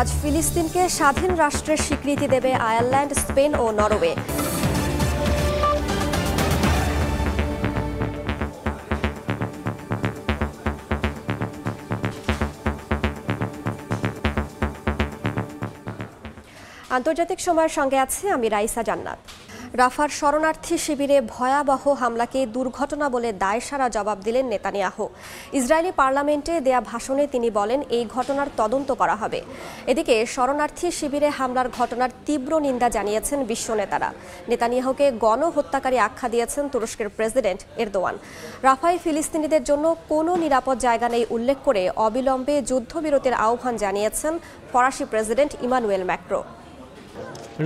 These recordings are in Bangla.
আজ ফিলিস্তিনকে স্বাধীন রাষ্ট্রের স্বীকৃতি দেবে আয়ারল্যান্ড স্পেন ও নরওয়ে আন্তর্জাতিক সময়ের সঙ্গে আছে আমি রাইসা জান্নাত রাফার শরণার্থী শিবিরে ভয়াবহ হামলাকে দুর্ঘটনা বলে দায় সারা জবাব দিলেন নেতানিয়াহু ইসরায়েলি পার্লামেন্টে দেয়া ভাষণে তিনি বলেন এই ঘটনার তদন্ত করা হবে এদিকে শরণার্থী শিবিরে হামলার ঘটনার তীব্র নিন্দা জানিয়েছেন বিশ্ব নেতারা নেতানিয়াহুকে গণহত্যাকারী আখ্যা দিয়েছেন তুরস্কের প্রেসিডেন্ট এরদোয়ান রাফায় ফিলিস্তিনিদের জন্য কোনো নিরাপদ জায়গা নেই উল্লেখ করে অবিলম্বে যুদ্ধবিরতির আহ্বান জানিয়েছেন ফরাসি প্রেসিডেন্ট ইমানুয়েল ম্যাক্রো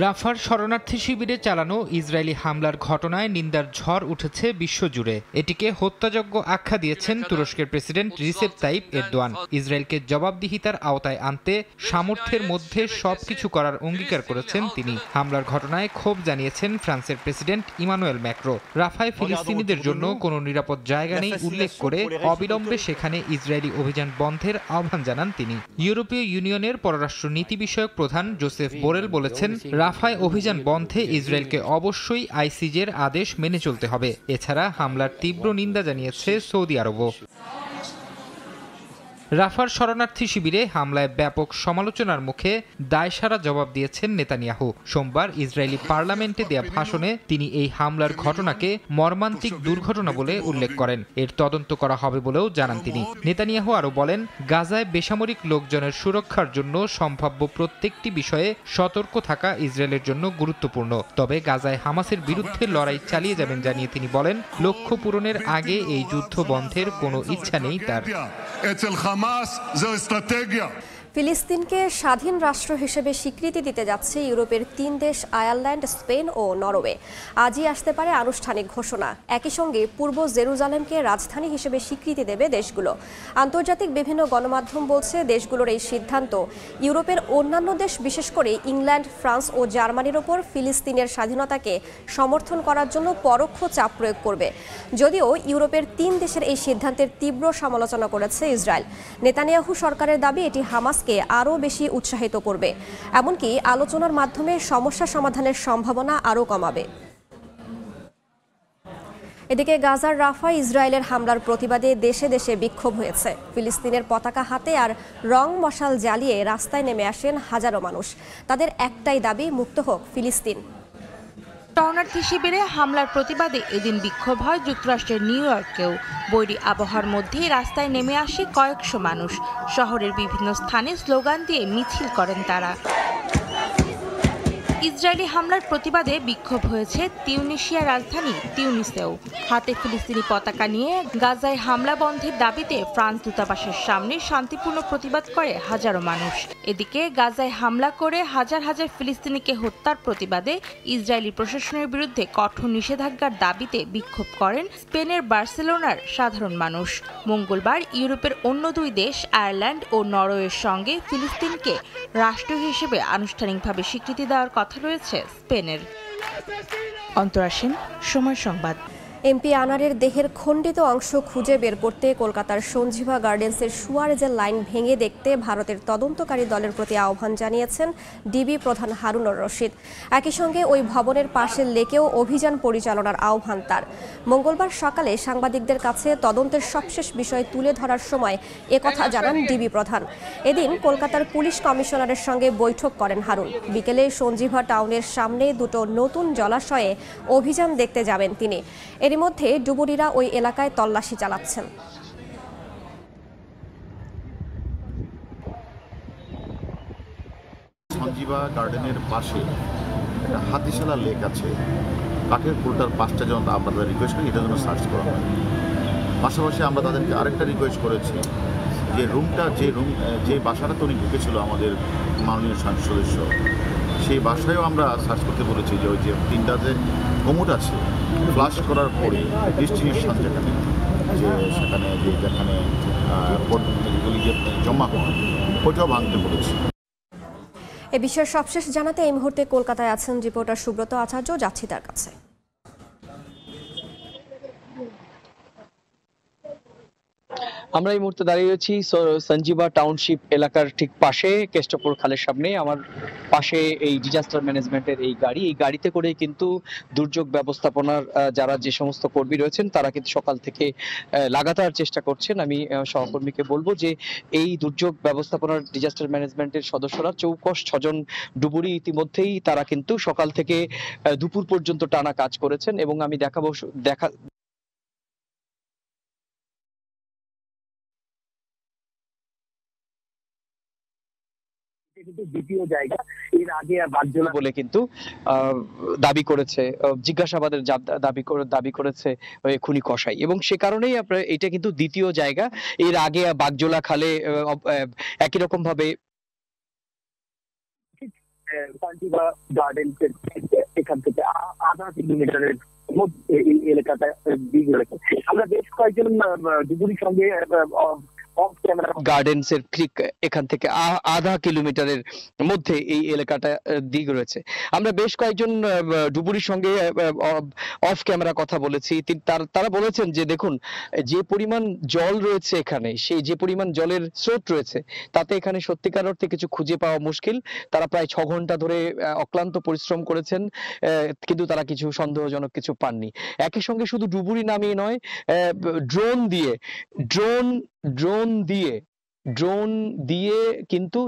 রাফার শরণার্থী শিবিরে চালানো ইসরায়েলি হামলার ঘটনায় নিন্দার ঝড় উঠেছে বিশ্বজুড়ে এটিকে হত্যাযজ্ঞ আখ্যা দিয়েছেন তুরস্কের প্রেসিডেন্ট রিসেপ তাইপ এরদোয়ান ইসরায়েলকে জবাবদিহিতার আওতায় আনতে সামর্থ্যের মধ্যে সবকিছু করার অঙ্গীকার করেছেন তিনি হামলার ঘটনায় ক্ষোভ জানিয়েছেন ফ্রান্সের প্রেসিডেন্ট ইমানুয়েল ম্যাক্রো রাফায় ফিলিস্তিনিদের জন্য কোনো নিরাপদ জায়গা নেই উল্লেখ করে অবিলম্বে সেখানে ইসরায়েলি অভিযান বন্ধের আহ্বান জানান তিনি ইউরোপীয় ইউনিয়নের পররাষ্ট্র নীতি বিষয়ক প্রধান জোসেফ বোরেল বলেছেন বলেছেন রাফায় অভিযান বন্ধে ইসরায়েলকে অবশ্যই আইসিজের আদেশ মেনে চলতে হবে এছাড়া হামলার তীব্র নিন্দা জানিয়েছে সৌদি আরবও রাফার শরণার্থী শিবিরে হামলায় ব্যাপক সমালোচনার মুখে দায়সারা জবাব দিয়েছেন নেতানিয়াহু সোমবার ইসরায়েলি পার্লামেন্টে দেয়া ভাষণে তিনি এই হামলার ঘটনাকে মর্মান্তিক দুর্ঘটনা বলে উল্লেখ করেন এর তদন্ত করা হবে বলেও জানান তিনি নেতানিয়াহু আরও বলেন গাজায় বেসামরিক লোকজনের সুরক্ষার জন্য সম্ভাব্য প্রত্যেকটি বিষয়ে সতর্ক থাকা ইসরায়েলের জন্য গুরুত্বপূর্ণ তবে গাজায় হামাসের বিরুদ্ধে লড়াই চালিয়ে যাবেন জানিয়ে তিনি বলেন লক্ষ্য পূরণের আগে এই যুদ্ধ বন্ধের কোনো ইচ্ছা নেই তার חמאס זו אסטרטגיה. ফিলিস্তিনকে স্বাধীন রাষ্ট্র হিসেবে স্বীকৃতি দিতে যাচ্ছে ইউরোপের তিন দেশ আয়ারল্যান্ড স্পেন ও নরওয়ে আজই আসতে পারে আনুষ্ঠানিক ঘোষণা একই সঙ্গে পূর্ব জেরুজালেমকে রাজধানী হিসেবে স্বীকৃতি দেবে দেশগুলো আন্তর্জাতিক বিভিন্ন গণমাধ্যম বলছে দেশগুলোর এই সিদ্ধান্ত ইউরোপের অন্যান্য দেশ বিশেষ করে ইংল্যান্ড ফ্রান্স ও জার্মানির ওপর ফিলিস্তিনের স্বাধীনতাকে সমর্থন করার জন্য পরোক্ষ চাপ প্রয়োগ করবে যদিও ইউরোপের তিন দেশের এই সিদ্ধান্তের তীব্র সমালোচনা করেছে ইসরায়েল নেতানিয়াহু সরকারের দাবি এটি হামাস কাজকে আরও বেশি উৎসাহিত করবে এমনকি আলোচনার মাধ্যমে সমস্যা সমাধানের সম্ভাবনা আরও কমাবে এদিকে গাজার রাফা ইসরায়েলের হামলার প্রতিবাদে দেশে দেশে বিক্ষোভ হয়েছে ফিলিস্তিনের পতাকা হাতে আর রং মশাল জ্বালিয়ে রাস্তায় নেমে আসেন হাজারো মানুষ তাদের একটাই দাবি মুক্ত হোক ফিলিস্তিন শরণার্থী শিবিরে হামলার প্রতিবাদে এদিন বিক্ষোভ হয় যুক্তরাষ্ট্রের নিউ ইয়র্কেও বৈরী আবহাওয়ার মধ্যেই রাস্তায় নেমে আসে কয়েকশো মানুষ শহরের বিভিন্ন স্থানে স্লোগান দিয়ে মিছিল করেন তারা ইসরায়েলি হামলার প্রতিবাদে বিক্ষোভ হয়েছে তিউনিশিয়া রাজধানী তিউনিসেও হাতে ফিলিস্তিনি পতাকা নিয়ে গাজায় হামলা বন্ধের দাবিতে ফ্রান্স দূতাবাসের সামনে শান্তিপূর্ণ প্রতিবাদ করে হাজারো মানুষ এদিকে গাজায় হামলা করে হাজার হাজার ফিলিস্তিনিকে হত্যার প্রতিবাদে ইসরায়েলি প্রশাসনের বিরুদ্ধে কঠোর নিষেধাজ্ঞার দাবিতে বিক্ষোভ করেন স্পেনের বার্সেলোনার সাধারণ মানুষ মঙ্গলবার ইউরোপের অন্য দুই দেশ আয়ারল্যান্ড ও নরওয়ের সঙ্গে ফিলিস্তিনকে রাষ্ট্র হিসেবে আনুষ্ঠানিকভাবে স্বীকৃতি দেওয়ার কথা কথা রয়েছে স্পেনের অন্তরাসীন সময় সংবাদ এমপি আনারের দেহের খণ্ডিত অংশ খুঁজে বের করতে কলকাতার সঞ্জীবা গার্ডেন্সের সুয়ারেজের লাইন ভেঙে দেখতে ভারতের তদন্তকারী দলের প্রতি আহ্বান জানিয়েছেন ডিবি প্রধান হারুনুর রশিদ একই সঙ্গে ওই ভবনের পাশের লেকেও অভিযান পরিচালনার আহ্বান তার মঙ্গলবার সকালে সাংবাদিকদের কাছে তদন্তের সবশেষ বিষয় তুলে ধরার সময় একথা জানান ডিবি প্রধান এদিন কলকাতার পুলিশ কমিশনারের সঙ্গে বৈঠক করেন হারুন বিকেলে সঞ্জীভা টাউনের সামনে দুটো নতুন জলাশয়ে অভিযান দেখতে যাবেন তিনি এরই মধ্যে ডুবুরিরা ওই এলাকায় তল্লাশি চালাচ্ছেন সঞ্জীবা গার্ডেনের পাশে একটা হাতিশালা লেক আছে কাঠের পুলটার পাশটা যেন আমরা তাদের রিকোয়েস্ট করি এটা যেন সার্চ করা হয় পাশাপাশি আমরা তাদেরকে আরেকটা রিকোয়েস্ট করেছি যে রুমটা যে রুম যে বাসাটা উনি ঢুকেছিল আমাদের মাননীয় সংসদ সদস্য সেই বাসায়ও আমরা সার্চ করতে বলেছি যে ওই যে তিনটাতে কোমট আছে ফ্লাশ করার পরে ডিস্ট্রিক্ট যেখানে যে সেখানে যে যেখানে এগুলি যে জমা হয় ওটাও ভাঙতে বলেছে এ বিষয়ে সবশেষ জানাতে এই মুহূর্তে কলকাতায় আছেন রিপোর্টার সুব্রত আচার্য যাচ্ছি তার কাছে আমরা এই মুহূর্তে দাঁড়িয়ে রয়েছি সঞ্জীবা টাউনশিপ এলাকার ঠিক পাশে কেষ্টপুর খালের সামনে আমার পাশে এই ডিজাস্টার ম্যানেজমেন্টের এই গাড়ি এই গাড়িতে করে কিন্তু দুর্যোগ ব্যবস্থাপনার যারা যে সমস্ত কর্মী রয়েছেন তারা কিন্তু সকাল থেকে লাগাতার চেষ্টা করছেন আমি সহকর্মীকে বলবো যে এই দুর্যোগ ব্যবস্থাপনার ডিজাস্টার ম্যানেজমেন্টের সদস্যরা চৌকশ ছজন ডুবুরি ইতিমধ্যেই তারা কিন্তু সকাল থেকে দুপুর পর্যন্ত টানা কাজ করেছেন এবং আমি দেখাবো দেখা বলে কিন্তু দাবি করেছে জিজ্ঞাসাবাদের দাবি দাবি করেছে খুনি কসাই এবং সে কারণেই আপনার এটা কিন্তু দ্বিতীয় জায়গা এর আগে বাগজোলা খালে একই রকম ভাবে এখান থেকে এলাকাটা আমরা বেশ কয়েকজন সঙ্গে গার্ডেন্স এর ঠিক এখান থেকে আধা কিলোমিটারের মধ্যে এই এলাকাটা দিক রয়েছে আমরা বেশ কয়েকজন ডুবুরির সঙ্গে অফ ক্যামেরা কথা বলেছি তারা বলেছেন যে দেখুন যে পরিমাণ জল রয়েছে এখানে সেই যে পরিমাণ জলের স্রোত রয়েছে তাতে এখানে সত্যিকার অর্থে কিছু খুঁজে পাওয়া মুশকিল তারা প্রায় ছ ঘন্টা ধরে অক্লান্ত পরিশ্রম করেছেন কিন্তু তারা কিছু সন্দেহজনক কিছু পাননি একই সঙ্গে শুধু ডুবুরি নামিয়ে নয় ড্রোন দিয়ে ড্রোন ড্রোন দিয়ে দিয়ে ড্রোন দিয়ে কিন্তু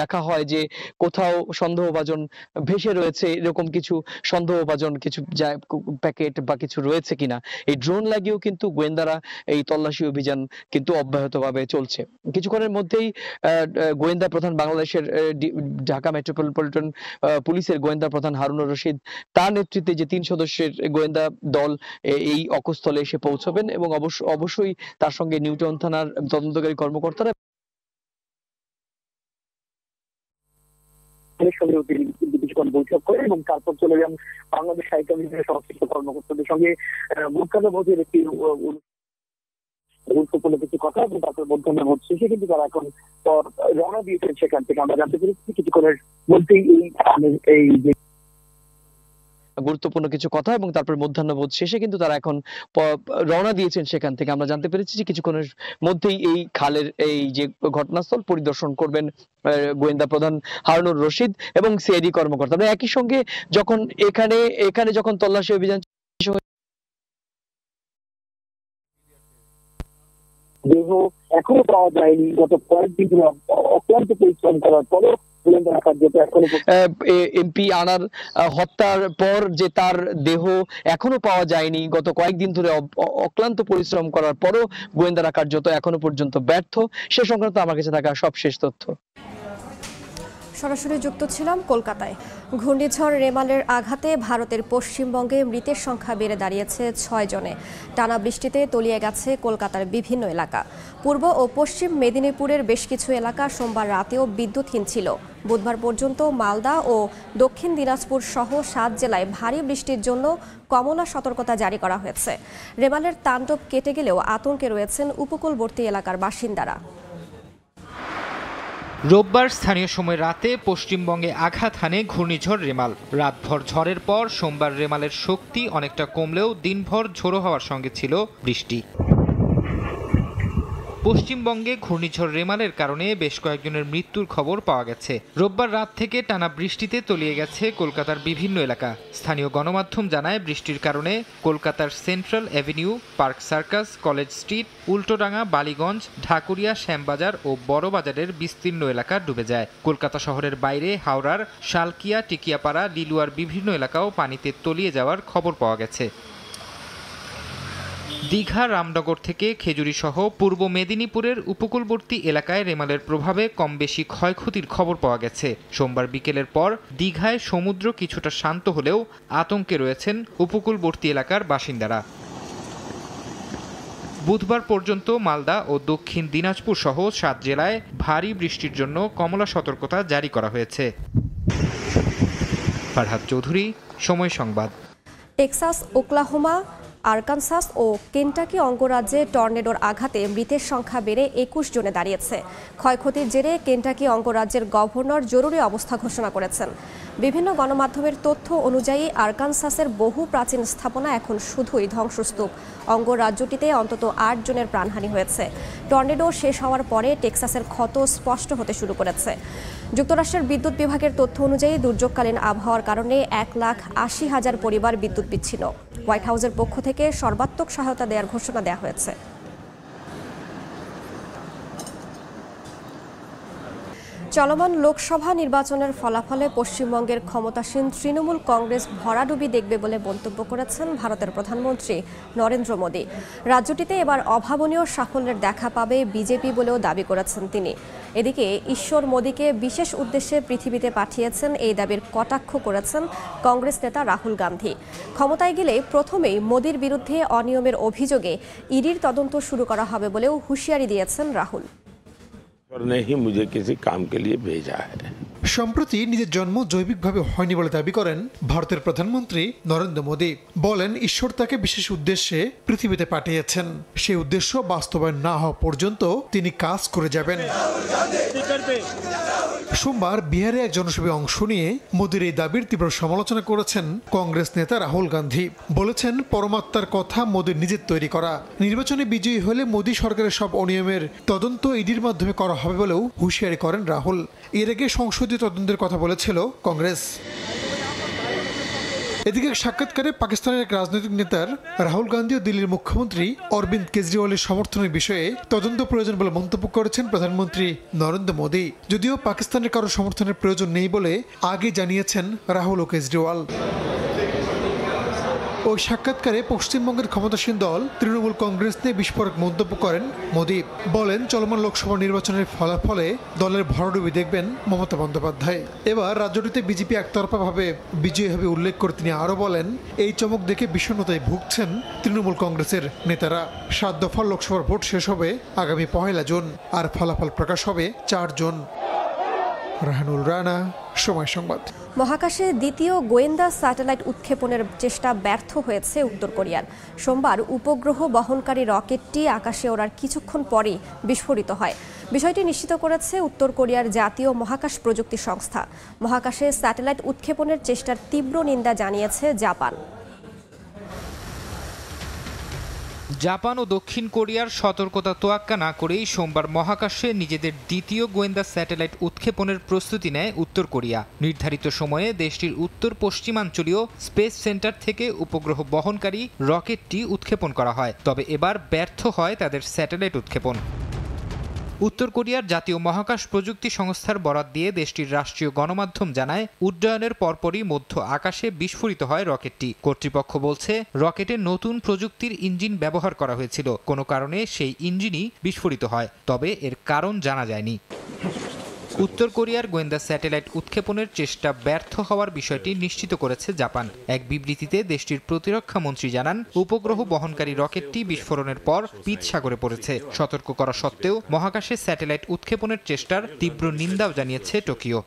দেখা হয় যে কোথাও সন্দেহভাজন ভেসে রয়েছে এরকম কিছু সন্দেহভাজন কিছু প্যাকেট বা কিছু রয়েছে কিনা এই ড্রোন লাগিয়েও কিন্তু গোয়েন্দারা এই তল্লাশি অভিযান কিন্তু অব্যাহতভাবে চলছে কিছুক্ষণের মধ্যেই গোয়েন্দা প্রধান বাংলাদেশের ঢাকা মেট্রোপলিটন পুলিশের গোয়েন্দা প্রধান হারুনুর রশিদ তার নেতৃত্বে যে তিন সদস্যের গোয়েন্দা দল এই অকস্থলে এসে পৌঁছবেন এবং অবশ্যই তার সঙ্গে নিউটন থানার তদন্তকারী কর্মকর্তারা সেলের সঙ্গে কিছুক্ষণ বৈঠক করে এবং তারপর চলে যান বাংলাদেশ সাহিত্য কমিশনের সংশ্লিষ্ট কর্মকর্তাদের সঙ্গে গুটখানা ভোজের একটি গুরুত্বপূর্ণ কিছু কথা এবং তারপর মধ্যমে হচ্ছে সে কিন্তু তারা এখন রওনা দিয়েছেন সেখান থেকে আমরা জানতে পেরেছি কিছুক্ষণের মধ্যেই এই এই গুরুত্বপূর্ণ কিছু কথা এবং তারপর মধ্যাহ্নবোধ শেষে কিন্তু তারা এখন রওনা দিয়েছেন সেখান থেকে আমরা জানতে পেরেছি যে কিছুক্ষণের মধ্যেই এই খালের এই যে ঘটনাস্থল পরিদর্শন করবেন গোয়েন্দা প্রধান হারুনুর রশিদ এবং সিআইডি কর্মকর্তা আমরা একই সঙ্গে যখন এখানে এখানে যখন তল্লাশি অভিযান দেখো এখনো পাওয়া যায়নি গত কয়েকদিন অক্লান্ত পরিশ্রম করার পরেও এমপি আনার হত্যার পর যে তার দেহ এখনো পাওয়া যায়নি গত কয়েকদিন ধরে অক্লান্ত পরিশ্রম করার পরও গোয়েন্দারা কার্যত এখনো পর্যন্ত ব্যর্থ সে সংক্রান্ত আমার কাছে থাকা সবশেষ তথ্য সরাসরি যুক্ত ছিলাম কলকাতায় ঘূর্ণিঝড় রেমালের আঘাতে ভারতের পশ্চিমবঙ্গে মৃতের সংখ্যা বেড়ে দাঁড়িয়েছে ছয় জনে টানা বৃষ্টিতে তলিয়ে গেছে কলকাতার বিভিন্ন এলাকা পূর্ব ও পশ্চিম মেদিনীপুরের বেশ কিছু এলাকা সোমবার রাতেও বিদ্যুৎহীন ছিল বুধবার পর্যন্ত মালদা ও দক্ষিণ দিনাজপুর সহ সাত জেলায় ভারী বৃষ্টির জন্য কমলা সতর্কতা জারি করা হয়েছে রেমালের তাণ্ডব কেটে গেলেও আতঙ্কে রয়েছেন উপকূলবর্তী এলাকার বাসিন্দারা রোববার স্থানীয় সময় রাতে পশ্চিমবঙ্গে আঘাত হানে ঘূর্ণিঝড় রেমাল রাতভর ঝড়ের পর সোমবার রেমালের শক্তি অনেকটা কমলেও দিনভর ঝোড়ো হওয়ার সঙ্গে ছিল বৃষ্টি পশ্চিমবঙ্গে ঘূর্ণিঝড় রেমালের কারণে বেশ কয়েকজনের মৃত্যুর খবর পাওয়া গেছে রোববার রাত থেকে টানা বৃষ্টিতে তলিয়ে গেছে কলকাতার বিভিন্ন এলাকা স্থানীয় গণমাধ্যম জানায় বৃষ্টির কারণে কলকাতার Central Avenue Park Circus College Street Ultadanga Ballygunge Dhakuria Shyambazar ও বড়বাজারের বিস্তীর্ণ এলাকা ডুবে যায় কলকাতা শহরের বাইরে হাওড়ার শালকিয়া টিকিয়াপাড়া লিলুয়ার বিভিন্ন এলাকাও পানিতে তলিয়ে যাওয়ার খবর পাওয়া গেছে দীঘা রামনগর থেকে খেজুরি সহ পূর্ব মেদিনীপুরের উপকূলবর্তী এলাকায় রেমালের প্রভাবে কম বেশি ক্ষয়ক্ষতির খবর পাওয়া গেছে সোমবার বিকেলের পর দীঘায় সমুদ্র কিছুটা শান্ত হলেও আতঙ্কে রয়েছেন উপকূলবর্তী এলাকার বাসিন্দারা বুধবার পর্যন্ত মালদা ও দক্ষিণ দিনাজপুর সহ সাত জেলায় ভারী বৃষ্টির জন্য কমলা সতর্কতা জারি করা হয়েছে Farhad Chowdhury Somoy Sangbad Texas Oklahoma Arkansas ও কেন্টাকি অঙ্গরাজ্যে টর্নেডোর আঘাতে মৃতের সংখ্যা বেড়ে একুশ জনে দাঁড়িয়েছে ক্ষয়ক্ষতির জেরে কেন্টাকি অঙ্গরাজ্যের গভর্নর জরুরি অবস্থা ঘোষণা করেছেন বিভিন্ন গণমাধ্যমের তথ্য অনুযায়ী আরকানসাসের বহু প্রাচীন স্থাপনা এখন শুধুই ধ্বংসস্তূপ অঙ্গরাজ্যটিতে অন্তত আট জনের প্রাণহানি হয়েছে টর্নেডো শেষ হওয়ার পরে টেক্সাসের ক্ষত স্পষ্ট হতে শুরু করেছে যুক্তরাষ্ট্রের বিদ্যুৎ বিভাগের তথ্য অনুযায়ী দুর্যোগকালীন আবহাওয়ার কারণে এক লাখ আশি হাজার পরিবার বিদ্যুৎ বিচ্ছিন্ন হোয়াইট হাউসের পক্ষ থেকে থেকে সর্বাত্মক সহায়তা দেওয়ার ঘোষণা দেওয়া হয়েছে চলমান লোকসভা নির্বাচনের ফলাফলে পশ্চিমবঙ্গের ক্ষমতাসীন তৃণমূল কংগ্রেস ভরাডুবি দেখবে বলে মন্তব্য করেছেন ভারতের প্রধানমন্ত্রী নরেন্দ্র মোদী রাজ্যটিতে এবার অভাবনীয় সাফল্যের দেখা পাবে বিজেপি বলেও দাবি করেছেন তিনি এদিকে ঈশ্বর মোদীকে বিশেষ উদ্দেশ্যে পৃথিবীতে পাঠিয়েছেন এই দাবির কটাক্ষ করেছেন কংগ্রেস নেতা রাহুল গান্ধী ক্ষমতায় গেলে প্রথমেই মোদীর বিরুদ্ধে অনিয়মের অভিযোগে ইডির তদন্ত শুরু করা হবে বলেও হুঁশিয়ারি দিয়েছেন রাহুল ने ही मुझे किसी সম্প্রতি নিজের জন্ম জৈবিকভাবে হয়নি বলে দাবি করেন ভারতের প্রধানমন্ত্রী নরেন্দ্র মোদী বলেন ঈশ্বর তাকে বিশেষ উদ্দেশ্যে পৃথিবীতে পাঠিয়েছেন সেই উদ্দেশ্য বাস্তবায়ন না হওয়া পর্যন্ত তিনি কাজ করে যাবেন সোমবার বিহারে এক জনসভায় অংশ নিয়ে মোদীর এই দাবির তীব্র সমালোচনা করেছেন কংগ্রেস নেতা রাহুল গান্ধী বলেছেন পরমাত্মার কথা মোদীর নিজের তৈরি করা নির্বাচনে বিজয়ী হলে মোদী সরকারের সব অনিয়মের তদন্ত ইডির মাধ্যমে করা হবে বলেও হুঁশিয়ারি করেন রাহুল এর আগে সংসদীয় তদন্তের কথা বলেছিল কংগ্রেস এদিকে সাক্ষাৎকারে পাকিস্তানের এক রাজনৈতিক নেতার রাহুল গান্ধী ও দিল্লির মুখ্যমন্ত্রী অরবিন্দ কেজরিওয়ালের সমর্থনের বিষয়ে তদন্ত প্রয়োজন বলে মন্তব্য করেছেন প্রধানমন্ত্রী নরেন্দ্র মোদী যদিও পাকিস্তানের কারো সমর্থনের প্রয়োজন নেই বলে আগে জানিয়েছেন রাহুল ও কেজরিওয়াল ওই সাক্ষাৎকারে পশ্চিমবঙ্গের ক্ষমতাসীন দল তৃণমূল কংগ্রেস নিয়ে বিস্ফোরক মন্তব্য করেন মোদী বলেন চলমান লোকসভা নির্বাচনের ফলাফলে দলের ভরডুবি দেখবেন মমতা বন্দ্যোপাধ্যায় এবার রাজ্যটিতে বিজেপি একতরফাভাবে বিজয়ী হবে উল্লেখ করে তিনি আরও বলেন এই চমক দেখে বিষণ্ণতায় ভুগছেন তৃণমূল কংগ্রেসের নেতারা সাত দফার লোকসভার ভোট শেষ হবে আগামী পহেলা জুন আর ফলাফল প্রকাশ হবে চার জুন রাহানুল রানা সময় সংবাদ মহাকাশে দ্বিতীয় গোয়েন্দা স্যাটেলাইট উৎক্ষেপণের চেষ্টা ব্যর্থ হয়েছে উত্তর কোরিয়ার সোমবার উপগ্রহ বহনকারী রকেটটি আকাশে ওড়ার কিছুক্ষণ পরই বিস্ফোরিত হয় বিষয়টি নিশ্চিত করেছে উত্তর কোরিয়ার জাতীয় মহাকাশ প্রযুক্তি সংস্থা মহাকাশে স্যাটেলাইট উৎক্ষেপণের চেষ্টার তীব্র নিন্দা জানিয়েছে জাপান জাপান ও দক্ষিণ কোরিয়ার সতর্কতা তোয়াক্কা না করেই সোমবার মহাকাশে নিজেদের দ্বিতীয় গোয়েন্দা স্যাটেলাইট উৎক্ষেপণের প্রস্তুতি নেয় উত্তর কোরিয়া নির্ধারিত সময়ে দেশটির উত্তর পশ্চিমাঞ্চলীয় স্পেস সেন্টার থেকে উপগ্রহ বহনকারী রকেটটি উৎক্ষেপণ করা হয় তবে এবার ব্যর্থ হয় তাদের স্যাটেলাইট উৎক্ষেপণ উত্তর কোরিয়ার জাতীয় মহাকাশ প্রযুক্তি সংস্থার বরাত দিয়ে দেশটির রাষ্ট্রীয় গণমাধ্যম জানায় উড্ডয়নের পরপরই মধ্য আকাশে বিস্ফোরিত হয় রকেটটি কর্তৃপক্ষ বলছে রকেটে নতুন প্রযুক্তির ইঞ্জিন ব্যবহার করা হয়েছিল কোনো কারণে সেই ইঞ্জিনই বিস্ফোরিত হয় তবে এর কারণ জানা যায়নি উত্তর কোরিয়ার গোয়েন্দা স্যাটেলাইট উৎক্ষেপণের চেষ্টা ব্যর্থ হওয়ার বিষয়টি নিশ্চিত করেছে জাপান এক বিবৃতিতে দেশটির প্রতিরক্ষা মন্ত্রী জানান উপগ্রহ বহনকারী রকেটটি বিস্ফোরণের পর পিত সাগরে পড়েছে সতর্ক করা সত্ত্বেও মহাকাশে স্যাটেলাইট উৎক্ষেপণের চেষ্টার তীব্র নিন্দাও জানিয়েছে টোকিও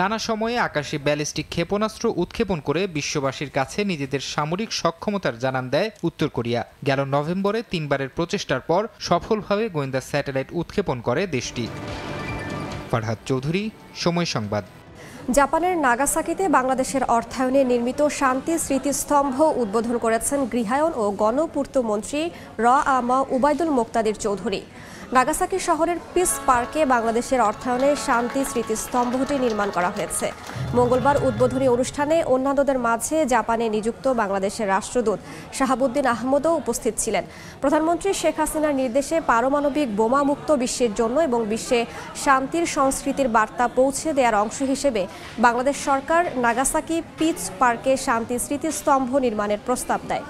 নানা সময়ে আকাশে ব্যালিস্টিক ক্ষেপণাস্ত্র উৎক্ষেপণ করে বিশ্ববাসীর কাছে নিজেদের সামরিক সক্ষমতার জানান দেয় উত্তর কোরিয়া গেল নভেম্বরে তিনবারের প্রচেষ্টার পর সফলভাবে গোয়েন্দা স্যাটেলাইট উৎক্ষেপণ করে দেশটি ফারহাদ চৌধুরী সময় সংবাদ জাপানের নাগাসাকিতে বাংলাদেশের অর্থায়নে নির্মিত শান্তি স্মৃতিস্তম্ভ উদ্বোধন করেছেন গৃহায়ন ও গণপূর্ত মন্ত্রী R A M Ubaidul Muktadir Chowdhury Nagasaki শহরের পিস পার্কে বাংলাদেশের অর্থায়নে শান্তি স্মৃতিস্তম্ভটি নির্মাণ করা হয়েছে মঙ্গলবার উদ্বোধনী অনুষ্ঠানে অন্যান্যদের মাঝে জাপানে নিযুক্ত বাংলাদেশের রাষ্ট্রদূত শাহাবুদ্দিন আহমদও উপস্থিত ছিলেন প্রধানমন্ত্রী শেখ হাসিনার নির্দেশে পারমাণবিক বোমামুক্ত বিশ্বের জন্য এবং বিশ্বে শান্তির সংস্কৃতির বার্তা পৌঁছে দেওয়ার অংশ হিসেবে বাংলাদেশ সরকার নাগাসাকি পিচ পার্কে শান্তি স্মৃতিস্তম্ভ নির্মাণের প্রস্তাব দেয়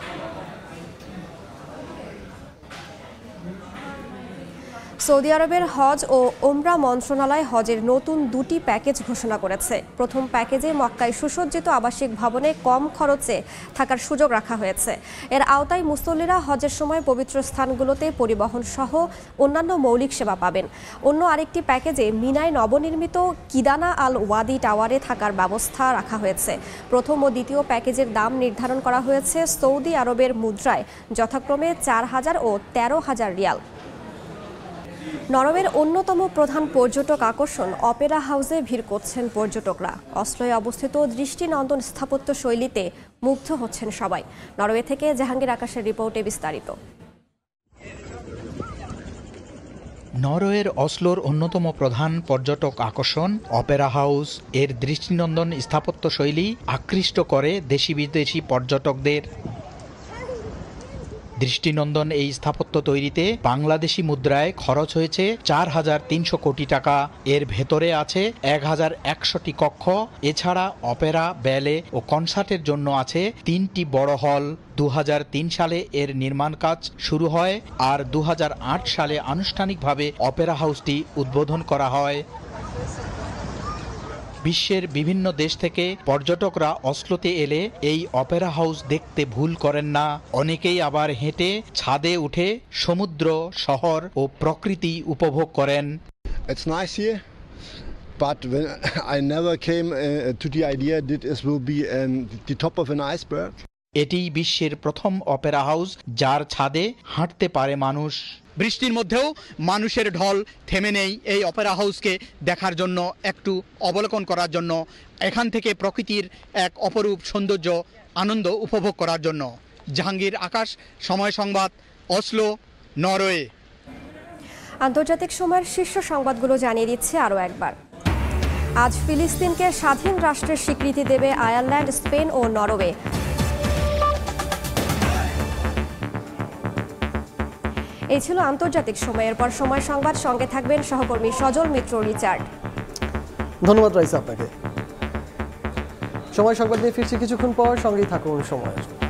সৌদি আরবের হজ ও ওমরা মন্ত্রণালয় হজের নতুন দুটি প্যাকেজ ঘোষণা করেছে প্রথম প্যাকেজে মক্কায় সুসজ্জিত আবাসিক ভবনে কম খরচে থাকার সুযোগ রাখা হয়েছে এর আওতায় মুসল্লিরা হজের সময় পবিত্র স্থানগুলোতে পরিবহন সহ অন্যান্য মৌলিক সেবা পাবেন অন্য আরেকটি প্যাকেজে মিনায় নবনির্মিত কিদানা আল ওয়াদি টাওয়ারে থাকার ব্যবস্থা রাখা হয়েছে প্রথম ও দ্বিতীয় প্যাকেজের দাম নির্ধারণ করা হয়েছে সৌদি আরবের মুদ্রায় যথাক্রমে চার হাজার ও তেরো হাজার রিয়াল নরওয়ের অন্যতম প্রধান পর্যটক আকর্ষণ অপেরা হাউসে ভিড় করছেন পর্যটকরা অস্ত্রয় অবস্থিত দৃষ্টিনন্দন স্থাপত্য শৈলীতে মুগ্ধ হচ্ছেন সবাই নরওয়ে থেকে জাহাঙ্গীর আকাশের রিপোর্টে বিস্তারিত নরওয়ের অসলোর অন্যতম প্রধান পর্যটক আকর্ষণ অপেরা হাউস এর দৃষ্টিনন্দন স্থাপত্য শৈলী আকৃষ্ট করে দেশি বিদেশি পর্যটকদের দৃষ্টিনন্দন এই স্থাপত্য তৈরিতে বাংলাদেশি মুদ্রায় খরচ হয়েছে চার হাজার তিনশো কোটি টাকা এর ভেতরে আছে এক হাজার একশোটি কক্ষ এছাড়া অপেরা ব্যালে ও কনসার্টের জন্য আছে তিনটি বড় হল দু সালে এর নির্মাণ কাজ শুরু হয় আর দু সালে আনুষ্ঠানিকভাবে অপেরা হাউসটি উদ্বোধন করা হয় বিশ্বের বিভিন্ন দেশ থেকে পর্যটকরা অস্লোতে এলে এই অপেরা হাউস দেখতে ভুল করেন না অনেকেই আবার হেঁটে ছাদে উঠে সমুদ্র শহর ও প্রকৃতি উপভোগ করেন It's nice here. but when I never came uh, to the idea that this will be um, the top of an iceberg. এটিই বিশ্বের প্রথম অপেরা হাউস যার ছাদে হাঁটতে পারে মানুষ বৃষ্টির মধ্যেও মানুষের ঢল থেমে নেই এই অপেরা হাউসকে দেখার জন্য একটু অবলোকন করার জন্য এখান থেকে প্রকৃতির এক অপরূপ সৌন্দর্য আনন্দ উপভোগ করার জন্য জাহাঙ্গীর আকাশ সময় সংবাদ অসলো নরওয়ে আন্তর্জাতিক সময়ের শীর্ষ সংবাদগুলো জানিয়ে দিচ্ছে আরও একবার আজ ফিলিস্তিনকে স্বাধীন রাষ্ট্রের স্বীকৃতি দেবে আয়ারল্যান্ড স্পেন ও নরওয়ে এই ছিল আন্তর্জাতিক সময়ের পর সময় সংবাদ সঙ্গে থাকবেন সহকর্মী সজল মিত্র রিচার্ড ধন্যবাদ রাইসা আপনাকে সময় সংবাদ নিয়ে ফিরছি কিছুক্ষণ পর সঙ্গেই থাকুন সময়